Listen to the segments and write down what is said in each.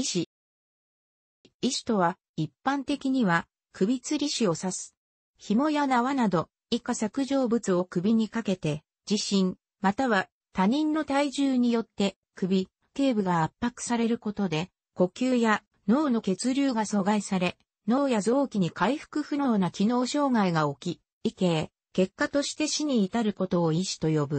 医師。医師とは、一般的には、首吊り死を指す。紐や縄など、以下削除物を首にかけて、地震、または他人の体重によって、首、頸部が圧迫されることで、呼吸や脳の血流が阻害され、脳や臓器に回復不能な機能障害が起き、異形、結果として死に至ることを医師と呼ぶ。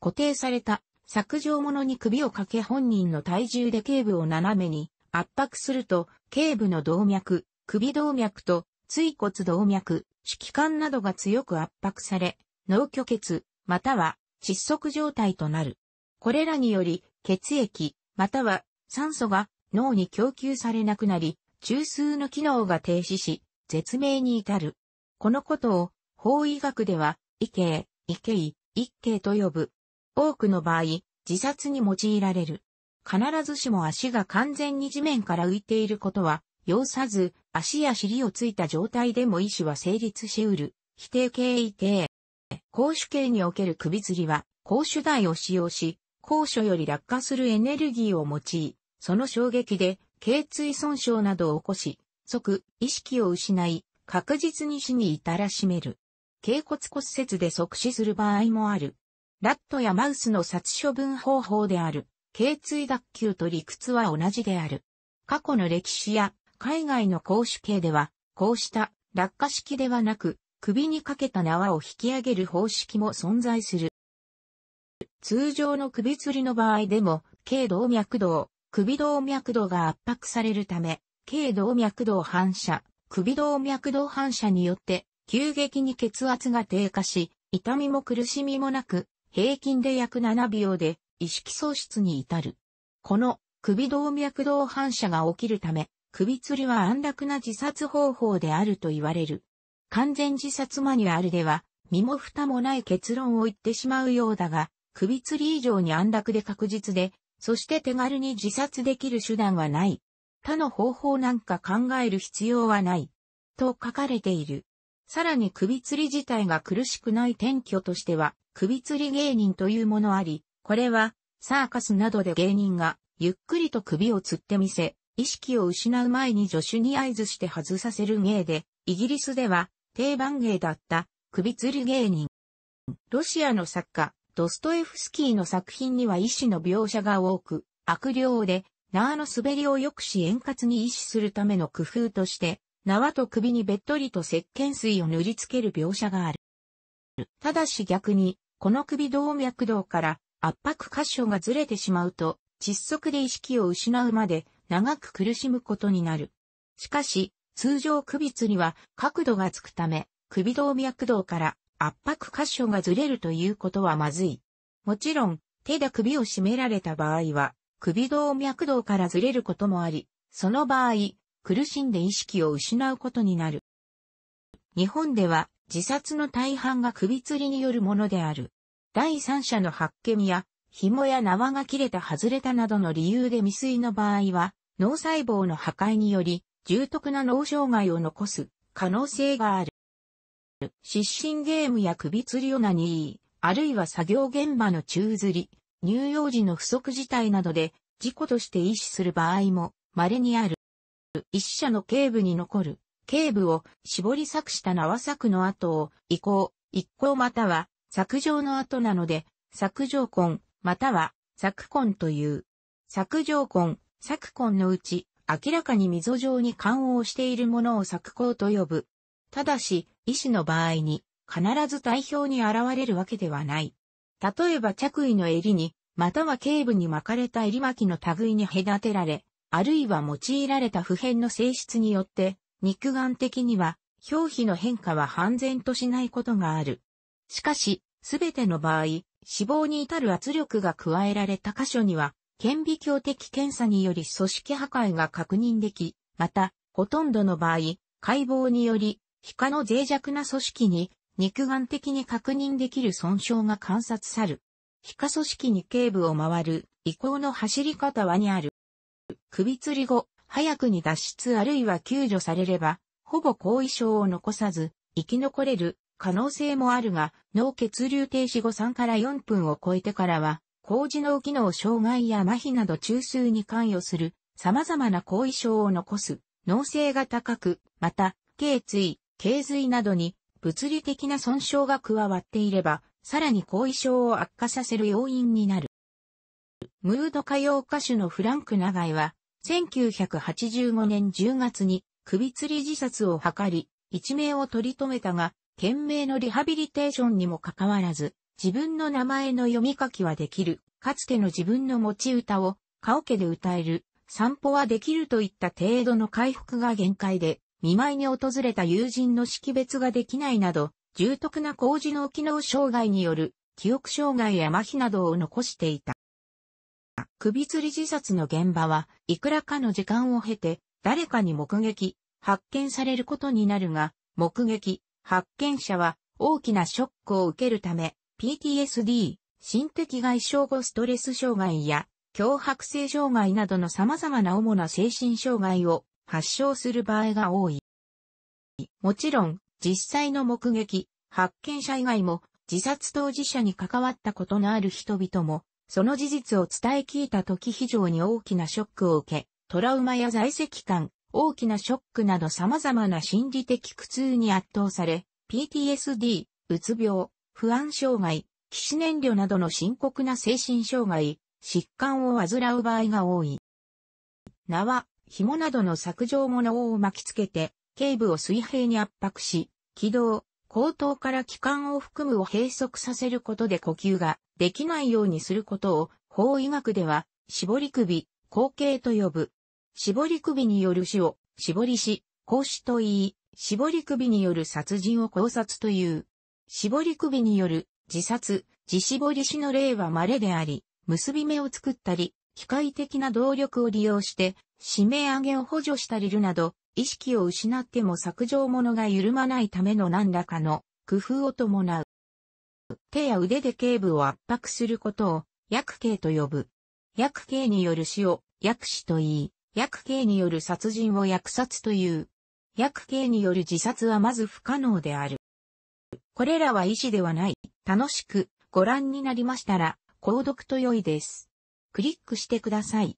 固定された削除者に首をかけ本人の体重で頸部を斜めに圧迫すると、頸部の動脈、首動脈と、椎骨動脈、指揮管などが強く圧迫され、脳虚血、または窒息状態となる。これらにより、血液、または酸素が脳に供給されなくなり、中枢の機能が停止し、絶命に至る。このことを、法医学では、異形、異形、一形と呼ぶ。多くの場合、自殺に用いられる。必ずしも足が完全に地面から浮いていることは、要さず、足や尻をついた状態でも意思は成立しうる。否定形異定。公主形における首吊りは、公主台を使用し、高所より落下するエネルギーを用い、その衝撃で、頸椎損傷などを起こし、即、意識を失い、確実に死に至らしめる。頸骨骨折で即死する場合もある。ラットやマウスの殺処分方法である、頸椎脱臼と理屈は同じである。過去の歴史や海外の公主刑では、こうした落下式ではなく、首にかけた縄を引き上げる方式も存在する。通常の首吊りの場合でも、軽動脈動、首動脈動が圧迫されるため、軽動脈動反射、首動脈動反射によって、急激に血圧が低下し、痛みも苦しみもなく、平均で約7秒で意識喪失に至る。この首動脈動反射が起きるため、首吊りは安楽な自殺方法であると言われる。完全自殺マニュアルでは、身も蓋もない結論を言ってしまうようだが、首吊り以上に安楽で確実で、そして手軽に自殺できる手段はない。他の方法なんか考える必要はない。と書かれている。さらに首吊り自体が苦しくない転居としては、首吊り芸人というものあり、これは、サーカスなどで芸人が、ゆっくりと首を吊ってみせ、意識を失う前に助手に合図して外させる芸で、イギリスでは、定番芸だった、首吊り芸人。ロシアの作家、ドストエフスキーの作品には意志の描写が多く、悪霊で、縄の滑りをくし円滑に意志するための工夫として、縄と首にべっとりと石鹸水を塗りつける描写がある。ただし逆に、この首動脈動から圧迫箇所がずれてしまうと、窒息で意識を失うまで長く苦しむことになる。しかし、通常首吊りは角度がつくため、首動脈動から圧迫箇所がずれるということはまずい。もちろん、手で首を絞められた場合は、首動脈動からずれることもあり、その場合、苦しんで意識を失うことになる。日本では自殺の大半が首吊りによるものである。第三者の発見や紐や縄が切れた外れたなどの理由で未遂の場合は脳細胞の破壊により重篤な脳障害を残す可能性がある。失神ゲームや首吊りを何ニい。あるいは作業現場の宙吊り、乳幼児の不足事態などで事故として意識する場合も稀にある。一社の警部に残る、警部を絞り作した縄作の後を、移行、一行または、作上の後なので、作上根、または、作根という。作上根、作根のうち、明らかに溝状に感応しているものを作根と呼ぶ。ただし、医師の場合に、必ず代表に現れるわけではない。例えば着衣の襟に、または頸部に巻かれた襟巻きの類に隔てられ、あるいは用いられた普遍の性質によって、肉眼的には表皮の変化は半然としないことがある。しかし、すべての場合、脂肪に至る圧力が加えられた箇所には、顕微鏡的検査により組織破壊が確認でき、また、ほとんどの場合、解剖により、皮下の脆弱な組織に肉眼的に確認できる損傷が観察さる。皮下組織に頸部を回る移行の走り方はにある。首吊り後、早くに脱出あるいは救助されれば、ほぼ後遺症を残さず、生き残れる可能性もあるが、脳血流停止後3から4分を超えてからは、高次脳機能障害や麻痺など中枢に関与する様々な後遺症を残す、脳性が高く、また、頸椎、頸髄などに物理的な損傷が加わっていれば、さらに後遺症を悪化させる要因になる。ムード歌謡歌手のフランク長井は、1985年10月に首吊り自殺を図り、一命を取り留めたが、懸命のリハビリテーションにもかかわらず、自分の名前の読み書きはできる、かつての自分の持ち歌を、カオケで歌える、散歩はできるといった程度の回復が限界で、見舞いに訪れた友人の識別ができないなど、重篤な工事の機能障害による記憶障害や麻痺などを残していた。首吊り自殺の現場はいくらかの時間を経て誰かに目撃、発見されることになるが、目撃、発見者は大きなショックを受けるため PTSD、心的外傷後ストレス障害や脅迫性障害などの様々な主な精神障害を発症する場合が多い。もちろん、実際の目撃、発見者以外も自殺当事者に関わったことのある人々もその事実を伝え聞いた時非常に大きなショックを受け、トラウマや在籍感、大きなショックなど様々な心理的苦痛に圧倒され、PTSD、うつ病、不安障害、騎士燃料などの深刻な精神障害、疾患を患う場合が多い。縄、紐などの削除物を巻きつけて、頸部を水平に圧迫し、気道、後頭から気管を含むを閉塞させることで呼吸ができないようにすることを法医学では絞り首、後継と呼ぶ。絞り首による死を絞り死、孔死と言い、絞り首による殺人を考察という。絞り首による自殺、自絞り死の例は稀であり、結び目を作ったり、機械的な動力を利用して、締め上げを補助したりるなど、意識を失っても削除物が緩まないための何らかの工夫を伴う。手や腕で頸部を圧迫することを、薬刑と呼ぶ。薬刑による死を、薬死と言い、薬刑による殺人を薬殺という。薬刑による自殺はまず不可能である。これらは医師ではない。楽しくご覧になりましたら、購読と良いです。クリックしてください。